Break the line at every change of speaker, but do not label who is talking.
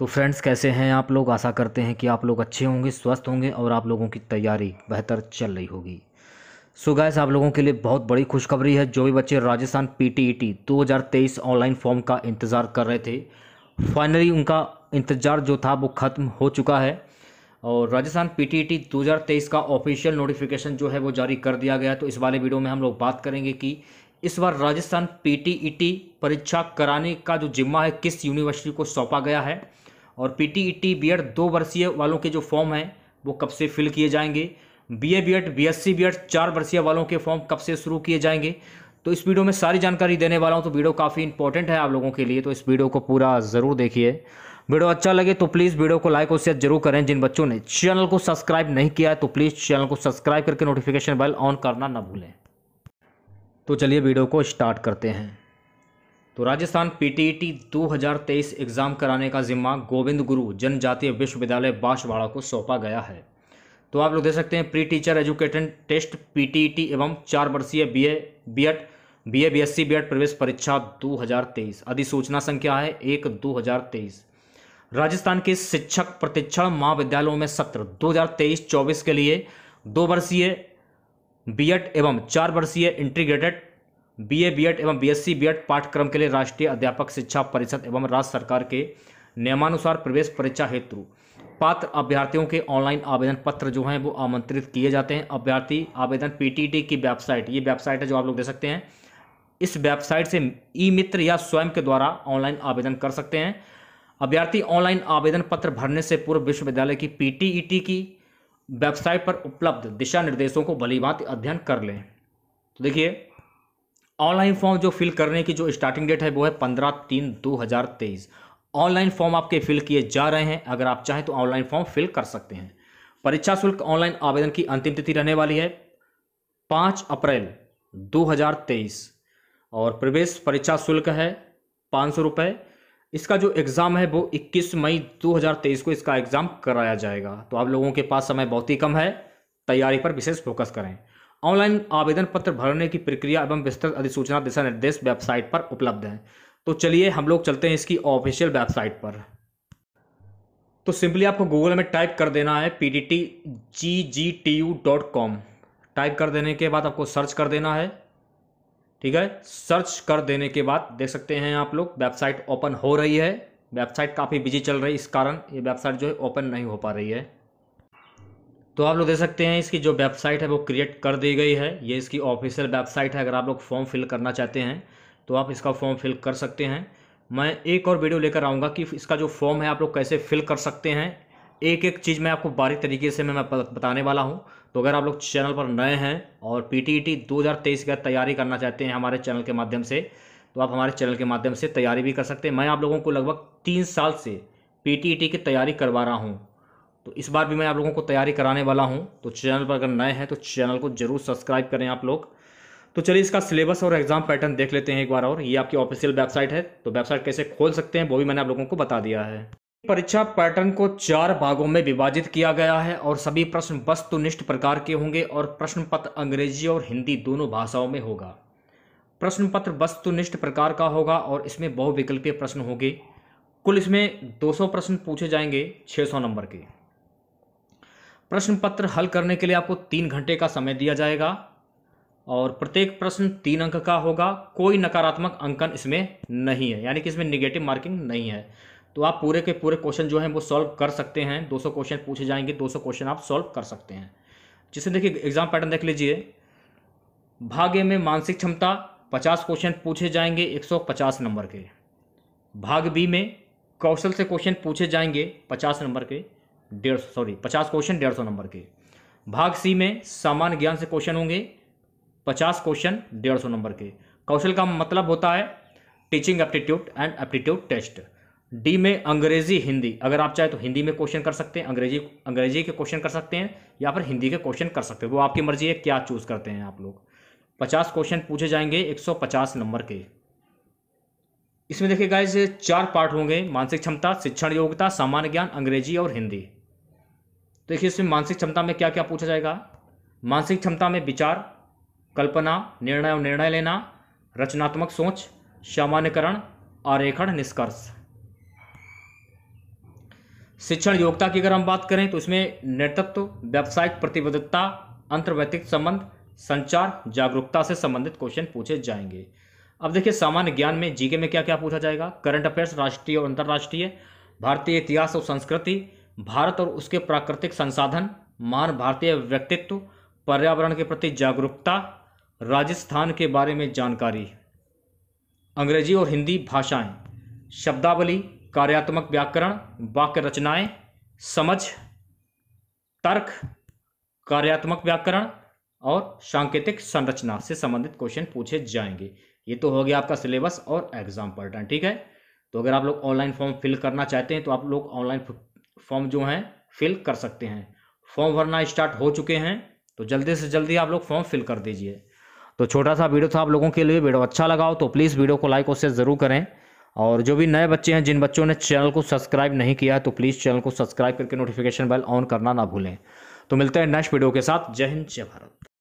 तो फ्रेंड्स कैसे हैं आप लोग आशा करते हैं कि आप लोग अच्छे होंगे स्वस्थ होंगे और आप लोगों की तैयारी बेहतर चल रही होगी सो so गैस आप लोगों के लिए बहुत बड़ी खुशखबरी है जो भी बच्चे राजस्थान पीटीईटी 2023 ऑनलाइन फॉर्म का इंतज़ार कर रहे थे फाइनली उनका इंतज़ार जो था वो ख़त्म हो चुका है और राजस्थान पीटीईटी e 2023 का ऑफिशियल नोटिफिकेशन जो है वो जारी कर दिया गया तो इस वाले वीडियो में हम लोग बात करेंगे कि इस बार राजस्थान पी e परीक्षा कराने का जो जिम्मा है किस यूनिवर्सिटी को सौंपा गया है और P T E T B Ed दो वर्षीय वालों के जो फॉर्म हैं वो कब से फिल किए जाएंगे B A B Ed B S C B Ed चार वर्षीय वालों के फॉर्म कब से शुरू किए जाएंगे तो इस वीडियो में सारी जानकारी देने वाला हूँ तो वीडियो काफ़ी इंपॉर्टेंट है आप लोगों के लिए तो इस वीडियो को पूरा ज़रूर देखिए वीडियो अच्छा लगे तो प्लीज़ वीडियो को लाइक और शेयर जरूर करें जिन बच्चों ने चैनल को सब्सक्राइब नहीं किया है तो प्लीज़ चैनल को सब्सक्राइब करके नोटिफिकेशन बेल ऑन करना ना भूलें तो चलिए वीडियो को स्टार्ट करते हैं तो राजस्थान पीटीईटी 2023 एग्ज़ाम कराने का जिम्मा गोविंद गुरु जनजातीय विश्वविद्यालय बांसवाड़ा को सौंपा गया है तो आप लोग देख सकते हैं pre teacher education test PTET एवं चार वर्षीय B A B Ed B A B S C B Ed प्रवेश परीक्षा 2023 अधिसूचना संख्या है एक 2023 राजस्थान के शिक्षक प्रशिक्षण महाविद्यालयों में सत्र दो हज़ार के लिए दो वर्षीय बीएड एवं चार वर्षीय इंटीग्रेटेड बीए बीएड एवं बीएससी बीएड पाठ्यक्रम के लिए राष्ट्रीय अध्यापक शिक्षा परिषद एवं राज्य सरकार के नियमानुसार प्रवेश परीक्षा हेतु पात्र अभ्यर्थियों के ऑनलाइन आवेदन पत्र जो हैं वो आमंत्रित किए जाते हैं अभ्यर्थी आवेदन पीटीटी की वेबसाइट ये वेबसाइट है जो आप लोग दे सकते हैं इस वेबसाइट से ई मित्र या स्वयं के द्वारा ऑनलाइन आवेदन कर सकते हैं अभ्यर्थी ऑनलाइन आवेदन पत्र भरने से पूर्व विश्वविद्यालय की पी e की वेबसाइट पर उपलब्ध दिशा निर्देशों को भलीभांति अध्ययन कर लें तो देखिए ऑनलाइन फॉर्म जो फिल करने की जो स्टार्टिंग डेट है वो है पंद्रह तीन दो हज़ार तेईस ऑनलाइन फॉर्म आपके फिल किए जा रहे हैं अगर आप चाहें तो ऑनलाइन फॉर्म फिल कर सकते हैं परीक्षा शुल्क ऑनलाइन आवेदन की अंतिम तिथि रहने वाली है पाँच अप्रैल तेईस और प्रवेश परीक्षा शुल्क है पाँच सौ रुपये इसका जो एग्ज़ाम है वो 21 मई 2023 को इसका एग्ज़ाम कराया जाएगा तो आप लोगों के पास समय बहुत ही कम है तैयारी पर विशेष फोकस करें ऑनलाइन आवेदन पत्र भरने की प्रक्रिया एवं विस्तृत अधिसूचना दिशा निर्देश वेबसाइट पर उपलब्ध है तो चलिए हम लोग चलते हैं इसकी ऑफिशियल वेबसाइट पर तो सिंपली आपको गूगल में टाइप कर देना है P D T G G T U dot com type कर देने के बाद आपको सर्च कर देना है ठीक है सर्च कर देने के बाद देख सकते हैं आप लोग वेबसाइट ओपन हो रही है वेबसाइट काफ़ी बिजी चल रही है इस कारण ये वेबसाइट जो है ओपन नहीं हो पा रही है तो आप लोग देख सकते हैं इसकी जो वेबसाइट है वो क्रिएट कर दी गई है ये इसकी ऑफिशियल वेबसाइट है अगर आप लोग फॉर्म फिल करना चाहते हैं तो आप इसका फॉर्म फिल कर सकते हैं मैं एक और वीडियो लेकर आऊँगा कि इसका जो फॉर्म है आप लोग कैसे फिल कर सकते हैं एक एक चीज़ मैं आपको बारीक तरीके से मैं बताने वाला हूँ तो अगर आप लोग चैनल पर नए हैं और पी टी टी दो हज़ार तेईस का तैयारी करना चाहते हैं हमारे चैनल के माध्यम से तो आप हमारे चैनल के माध्यम से तैयारी भी कर सकते हैं मैं आप लोगों को लगभग तीन साल से पी टी टी की तैयारी करवा रहा हूँ तो इस बार भी मैं आप लोगों को तैयारी कराने वाला हूँ तो चैनल पर अगर नए हैं तो चैनल को जरूर सब्सक्राइब करें आप लोग तो चलिए इसका सिलेबस और एग्जाम पैटर्न देख लेते हैं एक बार और ये आपकी ऑफिशियल वेबसाइट है तो वेबसाइट कैसे खोल सकते हैं वो भी मैंने आप लोगों को बता दिया है परीक्षा पैटर्न को चार भागों में विभाजित किया गया है और सभी प्रश्न वस्तुनिष्ठ प्रकार के होंगे और प्रश्न पत्र अंग्रेजी और हिंदी दोनों भाषाओं में होगा प्रश्न पत्र वस्तुनिष्ठ प्रकार का होगा और इसमें बहुविकल्पीय प्रश्न होंगे कुल इसमें 200 प्रश्न पूछे जाएंगे 600 नंबर के प्रश्न पत्र हल करने के लिए आपको तीन घंटे का समय दिया जाएगा और प्रत्येक प्रश्न तीन अंक का होगा कोई नकारात्मक अंकन इसमें नहीं है यानी कि इसमें निगेटिव मार्किंग नहीं है तो आप पूरे के पूरे क्वेश्चन जो हैं वो सॉल्व कर सकते हैं 200 क्वेश्चन पूछे जाएंगे 200 क्वेश्चन आप सॉल्व कर सकते हैं जिसे देखिए एग्जाम पैटर्न देख लीजिए भाग्य में मानसिक क्षमता 50 क्वेश्चन पूछे जाएंगे 150 नंबर के भाग बी में कौशल से क्वेश्चन पूछे जाएंगे 50 नंबर के डेढ़ सौ सॉरी पचास क्वेश्चन डेढ़ सौ नंबर के भाग सी में सामान्य ज्ञान से क्वेश्चन होंगे पचास क्वेश्चन डेढ़ सौ नंबर के कौशल का मतलब होता है teaching aptitude and aptitude test D में अंग्रेजी हिंदी अगर आप चाहे तो हिंदी में क्वेश्चन कर सकते हैं अंग्रेजी अंग्रेजी के क्वेश्चन कर सकते हैं या फिर हिंदी के क्वेश्चन कर सकते हैं वो आपकी मर्जी है क्या चूज़ करते हैं आप लोग पचास क्वेश्चन पूछे जाएंगे एक सौ पचास नंबर के इसमें देखिए गाइज चार पार्ट होंगे मानसिक क्षमता शिक्षण योग्यता सामान्य ज्ञान अंग्रेजी और हिंदी देखिए इसमें मानसिक क्षमता में क्या क्या पूछा जाएगा मानसिक क्षमता में विचार कल्पना निर्णय और निर्णय लेना रचनात्मक सोच सामान्यकरण आरेखण निष्कर्ष शिक्षण योग्यता की अगर हम बात करें तो इसमें नेतृत्व व्यावसायिक प्रतिबद्धता अंतर्वैतिक संबंध संचार जागरूकता से संबंधित क्वेश्चन पूछे जाएंगे अब देखिए सामान्य ज्ञान में जीके में क्या क्या पूछा जाएगा करंट अफेयर्स राष्ट्रीय और अंतर्राष्ट्रीय भारतीय इतिहास और संस्कृति भारत और उसके प्राकृतिक संसाधन महान भारतीय व्यक्तित्व पर्यावरण के प्रति जागरूकता राजस्थान के बारे में जानकारी अंग्रेजी और हिंदी भाषाएं शब्दावली कार्यात्मक व्याकरण वाक्य रचनाएं समझ तर्क कार्यात्मक व्याकरण और सांकेतिक संरचना से संबंधित क्वेश्चन पूछे जाएंगे ये तो हो गया आपका सिलेबस और एग्जाम पैटर्न ठीक है तो अगर आप लोग ऑनलाइन फॉर्म फिल करना चाहते हैं तो आप लोग ऑनलाइन फॉर्म जो हैं फिल कर सकते हैं फॉर्म भरना स्टार्ट हो चुके हैं तो जल्दी से जल्दी आप लोग फॉर्म फिल कर दीजिए तो छोटा सा वीडियो था आप लोगों के लिए वीडियो अच्छा लगा हो तो प्लीज़ वीडियो को लाइक और शेयर ज़रूर करें और जो भी नए बच्चे हैं जिन बच्चों ने चैनल को सब्सक्राइब नहीं किया है तो प्लीज़ चैनल को सब्सक्राइब करके नोटिफिकेशन बेल ऑन करना ना भूलें तो मिलते हैं नेक्स्ट वीडियो के साथ जय हिंद जय भारत